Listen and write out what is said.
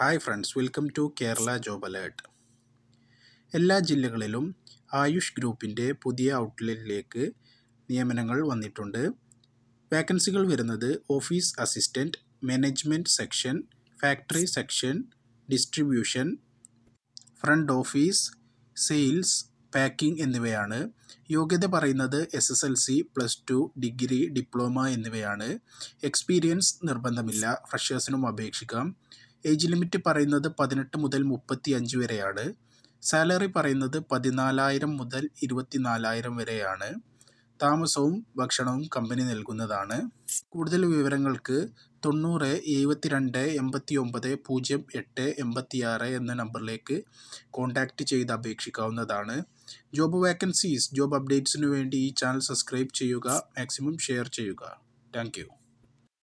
hi friends welcome to Kerala job alert എല്ലാ ജില്ലകളിലും ആയുഷ് ഗ്രൂപ്പിൻ്റെ പുതിയ ഔട്ട്ലെറ്റിലേക്ക് നിയമനങ്ങൾ വന്നിട്ടുണ്ട് വേക്കൻസികൾ വരുന്നത് office assistant management section factory section distribution front office sales packing എന്നിവയാണ് യോഗ്യത പറയുന്നത് S S L C plus two degree diploma എന്നിവയാണ് എക്സ്പീരിയൻസ് നിർബന്ധമില്ല ഫ്രഷേഴ്സിനും അപേക്ഷിക്കാം ഏജ് ലിമിറ്റ് പറയുന്നത് പതിനെട്ട് മുതൽ മുപ്പത്തി അഞ്ച് വരെയാണ് സാലറി പറയുന്നത് പതിനാലായിരം മുതൽ നാലായിരം വരെയാണ് താമസവും ഭക്ഷണവും കമ്പനി നൽകുന്നതാണ് കൂടുതൽ വിവരങ്ങൾക്ക് തൊണ്ണൂറ് എഴുപത്തിരണ്ട് എൺപത്തി ഒമ്പത് പൂജ്യം എട്ട് എൺപത്തിയാറ് എന്ന നമ്പറിലേക്ക് കോൺടാക്റ്റ് ചെയ്ത് അപേക്ഷിക്കാവുന്നതാണ് ജോബ് വേക്കൻസീസ് ജോബ് അപ്ഡേറ്റ്സിനു വേണ്ടി ഈ ചാനൽ സബ്സ്ക്രൈബ് ചെയ്യുക മാക്സിമം ഷെയർ ചെയ്യുക താങ്ക്